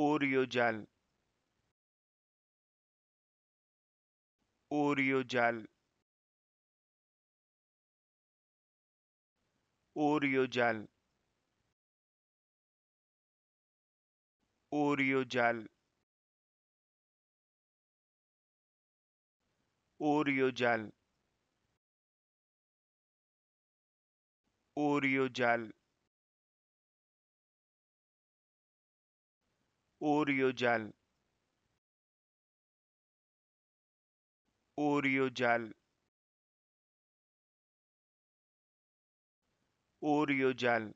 ओरियोजाल ओरियोजाल ओरियोजाल ओरियोजाल ओरियोजाल ओरियोजाल ओरियोजल ओरियोजल ओरियोजल